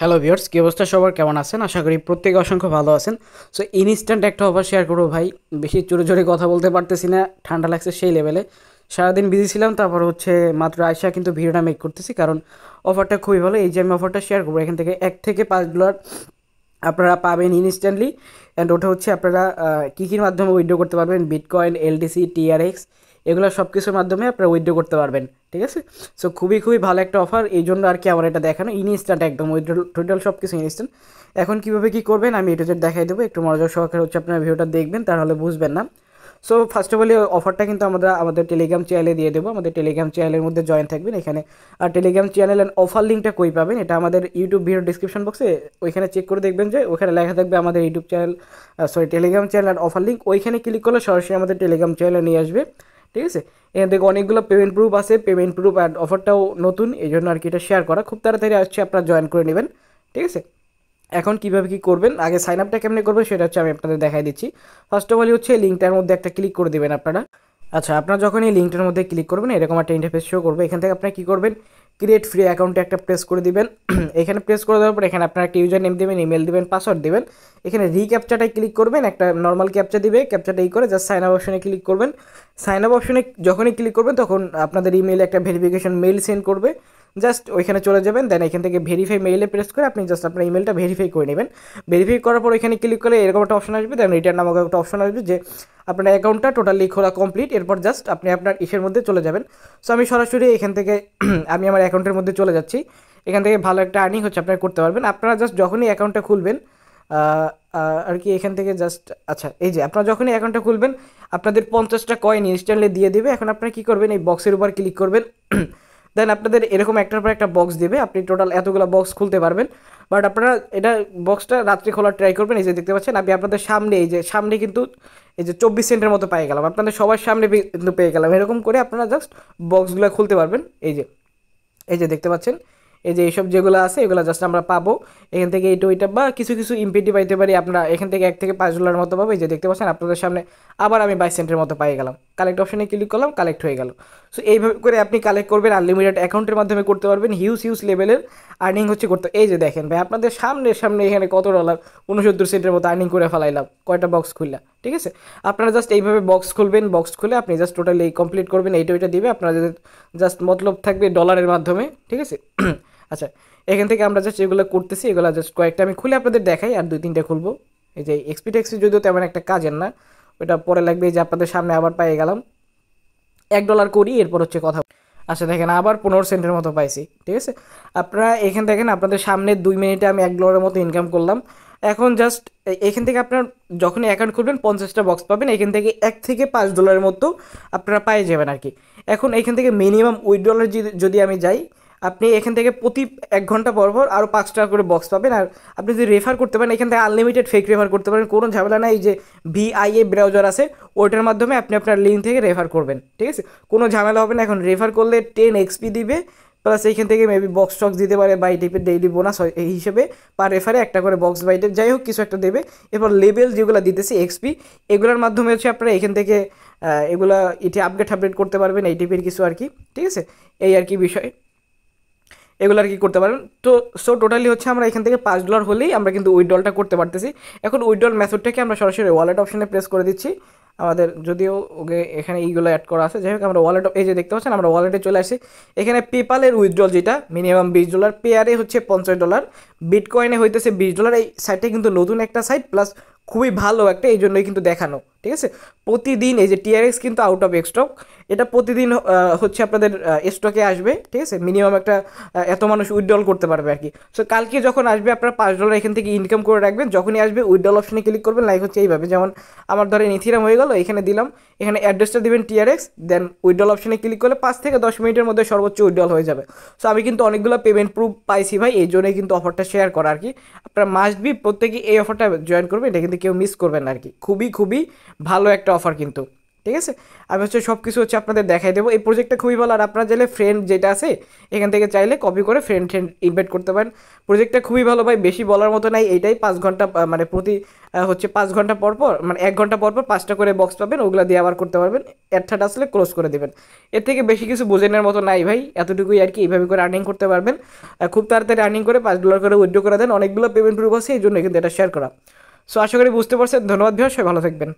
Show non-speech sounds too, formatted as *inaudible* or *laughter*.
hello viewers কী অবস্থা সবার কেমন আছেন আশা করি প্রত্যেকে অসংখ্য ভালো আছেন সো ইনস্ট্যান্ট একটা অফার শেয়ার করবো ভাই বেশি জোরে জোরে কথা বলতে পারতেছি না ঠান্ডা লাগছে সেই লেভেলে সারাদিন বিজি ছিলাম তারপর হচ্ছে মাত্র আয়সা কিন্তু ভিডিওটা মেক করতেছি কারণ অফারটা খুবই ভালো এই যে আমি অফারটা শেয়ার করবো এখান থেকে এক থেকে পাঁচ ডলার আপনারা পাবেন ইনস্ট্যান্টলি অ্যান্ড ওটা হচ্ছে আপনারা কী কী মাধ্যমে উইড্রো করতে পারবেন বিটকয়েন এলডিসি টিআরএক্স এগুলো সব কিছুর মাধ্যমে আপনারা উইথড্রো করতে পারবেন ঠিক আছে সো খুবই খুবই ভালো একটা অফার এই জন্য আর কি আমার এটা দেখানো ইনস্ট্যান্ট একদম উইথড্রো টোটাল সব কিছু ইনস্ট্যান্ট এখন কীভাবে কী করবেন আমি এটা দেখাই দেবো একটু মনোযোগ সহকারে হচ্ছে আপনার ভিডিওটা দেখবেন তাহলে বুঝবেন না সো ফার্স্ট অফ অল অফারটা কিন্তু আমরা আমাদের টেলিগ্রাম চ্যানেলে দিয়ে দেবো আমাদের টেলিগ্রাম চ্যানেলের মধ্যে জয়েন থাকবেন এখানে আর টেলিগ্রাম চ্যানেল অ্যান্ড অফার লিঙ্কটা কই পাবেন এটা আমাদের ইউটিউব ভিডিও ডিসক্রিপশন বক্সে ওইখানে চেক করে দেখবেন যে ওখানে লেখা থাকবে আমাদের YouTube channel sorry telegram channel and offer link ওইখানে ক্লিক করলে সরাসরি আমাদের টেলিগ্রাম চ্যানেলে নিয়ে আসবে ঠিক আছে এখান থেকে অনেকগুলো পেমেন্ট প্রুফ আছে পেমেন্ট প্রুফ অ্যান্ড অফারটাও নতুন এই জন্য আর কি এটা শেয়ার করা খুব তাড়াতাড়ি আসছে আপনারা জয়েন করে নেবেন ঠিক আছে এখন কীভাবে কী করবেন আগে সাইন আপটা কেমনি করবেন সেটা হচ্ছে আমি আপনাদের দেখাই দিচ্ছি ফার্স্ট অফ অল হচ্ছে লিঙ্কটার মধ্যে একটা ক্লিক করে দেবেন আপনারা আচ্ছা আপনারা যখন এই লিঙ্কটার মধ্যে ক্লিক করবেন এরকম একটা ইন্টারফেস শো করবে এখান থেকে আপনারা কী করবেন ক্রিয়েট ফ্রি অ্যাকাউন্টে একটা প্রেস করে দিবেন *clears throat* এখানে প্রেস করে দেওয়ার পর এখানে আপনার একটা ইউজার নেম দেবেন ইমেল দেবেন পাসওয়ার্ড দেবেন এখানে রিক্যাপচাটায় ক্লিক করবেন একটা নর্মাল ক্যাপচা দিবে ক্যাপচাটা ই করে জাস্ট সাইন আপ অপশনে ক্লিক করবেন সাইন আপ অপশনে যখনই ক্লিক করবেন তখন আপনাদের ইমেলে একটা ভেরিফিকেশন মেইল সেন্ড করবে জাস্ট ওইখানে চলে যাবেন দেন এখান থেকে ভেরিফাই মেইলে প্রেস করে আপনি জাস্ট আপনার ইমেলটা ভেরিফাই করে নেবেন ভেরিফাই করার পর এখানে ক্লিক করলে এরকম একটা অপশন আসবে দেন রিটার্ন নামক একটা অপশন আসবে যে আপনার অ্যাকাউন্টটা টোটালি খোলা কমপ্লিট এরপর জাস্ট আপনি আপনার ইসের মধ্যে চলে যাবেন সো আমি সরাসরি এখান থেকে *clears throat* আমি আমার অ্যাকাউন্টের মধ্যে চলে যাচ্ছি এখান থেকে ভালো একটা আর্নিং হচ্ছে আপনারা করতে পারবেন আপনারা জাস্ট যখনই অ্যাকাউন্টটা খুলবেন আর কি এখান থেকে জাস্ট আচ্ছা এই যে আপনারা যখনই অ্যাকাউন্টটা খুলবেন আপনাদের পঞ্চাশটা কয়েন ইনস্ট্যান্টলি দিয়ে দেবে এখন আপনারা কী করবেন এই বক্সের উপর ক্লিক করবেন *clears throat* দেন আপনাদের এরকম একটার পর একটা বক্স দেবে আপনি টোটাল এতগুলো বক্স খুলতে পারবেন বাট আপনারা এটা বক্সটা রাত্রি খোলার ট্রাই করবেন এই যে দেখতে পাচ্ছেন আমি আপনাদের সামনে এই যে সামনে কিন্তু এই যে চব্বিশ সেন্টের মতো পেয়ে গেলাম আপনাদের সবার সামনে কিন্তু পেয়ে গেলাম এরকম করে আপনারা জাস্ট বক্সগুলো খুলতে পারবেন এই যে এই যে দেখতে পাচ্ছেন এই যে এইসব যেগুলো আছে এগুলো জাস্ট আমরা পাবো এখান থেকে এইটা টুইটা বা কিছু কিছু ইমপিটি পাইতে পারি আপনারা এখান থেকে এক থেকে পাঁচ ডলার মতো পাবো এই যে দেখতে পাচ্ছেন আপনাদের সামনে আবার আমি বাইশ সেন্টের মতো পাই গেলাম কালেক্ট অপশানে ক্লিক করলাম কালেক্ট হয়ে গেল সো এইভাবে করে আপনি কালেক্ট করবেন আনলিমিটেড অ্যাকাউন্টের মাধ্যমে করতে পারবেন হিউজ হিউজ লেভেলের আর্নিং হচ্ছে করতে এই যে দেখেন ভাই আপনাদের সামনে সামনে এখানে কত ডলার উনসত্তর সেন্টের মতো আর্নিং করে ফেলাইলাম কয়টা বক্স খুললাম ঠিক আছে আপনারা জাস্ট এইভাবে বক্স খুলবেন বক্স খুলে আপনি জাস্ট টোটালি কমপ্লিট করবেন এইটা ওইটা দিবে আপনারা জাস্ট মতলব থাকবে ডলারের মাধ্যমে ঠিক আছে *clears throat* আচ্ছা এখান থেকে আমরা জাস্ট এগুলো করতেছি এগুলো জাস্ট কয়েকটা আমি খুলে আপনাদের দেখাই আর দুই তিনটা খুলবো এই যে এক্সপিটেক্সি যদিও তেমন একটা কাজের না ওটা পরে লাগবে যে আপনাদের সামনে আবার পাইয়ে গেলাম এক ডলার করি এরপর হচ্ছে কথা আচ্ছা দেখেন আবার পনেরো সেন্টের মতো পাইছি ঠিক আছে আপনারা এখান থেকে আপনাদের সামনে দুই মিনিটে আমি এক ডলারের মতো ইনকাম করলাম এখন জাস্ট এখান থেকে আপনার যখনই অ্যাকাউন্ট খুলবেন পঞ্চাশটা বক্স পাবেন এখান থেকে এক থেকে পাঁচ ডলারের মতো আপনারা পাই যাবেন আর কি এখন এখান থেকে মিনিমাম ডলার যদি আমি যাই আপনি এখান থেকে প্রতি এক ঘন্টা পর পর আরও পাঁচ টাকা করে বক্স পাবেন আর আপনি যদি রেফার করতে পারেন এখান থেকে আনলিমিটেড ফেক রেফার করতে পারেন কোনো ঝামেলা নাই যে ভিআইএ ব্রাউজার আছে ওইটার মাধ্যমে আপনি আপনার লিঙ্ক থেকে রেফার করবেন ঠিক আছে কোনো ঝামেলা হবে না এখন রেফার করলে টেন এক্সপি দিবে প্লাস এইখান থেকে মেবি বক্স টক্স দিতে পারে বা এই টাইপের ডেইলি বোনাস হয় এই হিসেবে পার রেফারে একটা করে বক্স বাইটে যাই হোক কিছু একটা দেবে এরপর লেবেল যেগুলো দিতেছে এক্সপি এগুলোর মাধ্যমে হচ্ছে আপনারা এখান থেকে এগুলা এটি আপডেট আপডেট করতে পারবেন এই টাইপের কিছু আর কি ঠিক আছে এই আর কি বিষয় এগুলো আর কি করতে পারেন তো সো টোটালি হচ্ছে আমরা এখান থেকে পাঁচ ডলার হলেই আমরা কিন্তু উইড্রলটা করতে পারতেছি এখন উইড্রল মেথডটাকে আমরা সরাসরি ওয়ালেট অপশানে প্রেস করে দিচ্ছি আমাদের যদিও ওকে এখানে এইগুলো অ্যাড করা আছে যাই হোক আমরা ওয়ালেট এই যে দেখতে পাচ্ছেন আমরা ওয়ালেটে চলে আসি এখানে পেপালের উইথড্রল যেটা মিনিমাম বিশ ডলার পেয়ারে হচ্ছে পঞ্চাশ ডলার বিটকয়েনে হইতেছে বিশ ডলার এই সাইটে কিন্তু নতুন একটা সাইট প্লাস খুবই ভালো একটা এই জন্যই কিন্তু দেখানো ঠিক আছে প্রতিদিন এই যে টিআরএক্স কিন্তু আউট অফ স্টক এটা প্রতিদিন হচ্ছে আপনাদের স্টকে আসবে ঠিক আছে মিনিমাম একটা এত মানুষ উইথড্রল করতে পারবে আর কি সো কালকে যখন আসবে আপনারা পাঁচ ডলার এখান থেকে ইনকাম করে রাখবেন যখনই আসবে উইথড্রল অপশনে ক্লিক করবেন লাইক হচ্ছে এইভাবে যেমন আমার ধরে নিথিরাম হয়ে গেল এখানে দিলাম এখানে অ্যাড্রেসটা দেবেন টিআরএক্স দেন উইথড্রল অপশনে ক্লিক করলে পাঁচ থেকে দশ মিনিটের মধ্যে সর্বোচ্চ উইথড্রল হয়ে যাবে সো আমি কিন্তু অনেকগুলো পেমেন্ট প্রুফ পাইছি ভাই এই জন্যই কিন্তু অফারটা শেয়ার করা আর কি আপনারা মাস্ট বি প্রত্যেকে এই অফারটা জয়েন করবেন এটা কিন্তু কেউ মিস করবেন আর কি খুবই খুবই ভালো একটা অফার কিন্তু ঠিক আছে আমি হচ্ছে সব কিছু হচ্ছে আপনাদের দেখাই দেবো এই প্রজেক্টটা খুবই ভালো আর আপনার চাইলে ফ্রেন্ড যেটা আছে এখান থেকে চাইলে কপি করে ফ্রেন্ড ফ্রেন্ড ইনভাইট করতে পারেন প্রজেক্টটা খুবই ভালো ভাই বেশি বলার মতো নাই এটাই পাঁচ ঘন্টা মানে প্রতি হচ্ছে পাঁচ ঘন্টা পর পর মানে এক ঘন্টা পর পর পাঁচটা করে বক্স পাবেন ওগুলো দিয়ে আবার করতে পারবেন অ্যাডটা আসলে ক্লোজ করে দেবেন এর থেকে বেশি কিছু বোঝে নেওয়ার মতো নাই ভাই এতটুকুই আর কি এইভাবে করে আর্নিং করতে পারবেন খুব তাড়াতাড়ি আর্নিং করে পাঁচ ডলার করে উইড্রো করে দেন অনেকগুলো পেমেন্ট প্রুফ আছে এই জন্য কিন্তু এটা শেয়ার করা সো আশা করি বুঝতে পারছেন ধন্যবাদ ভাই সবাই ভালো থাকবেন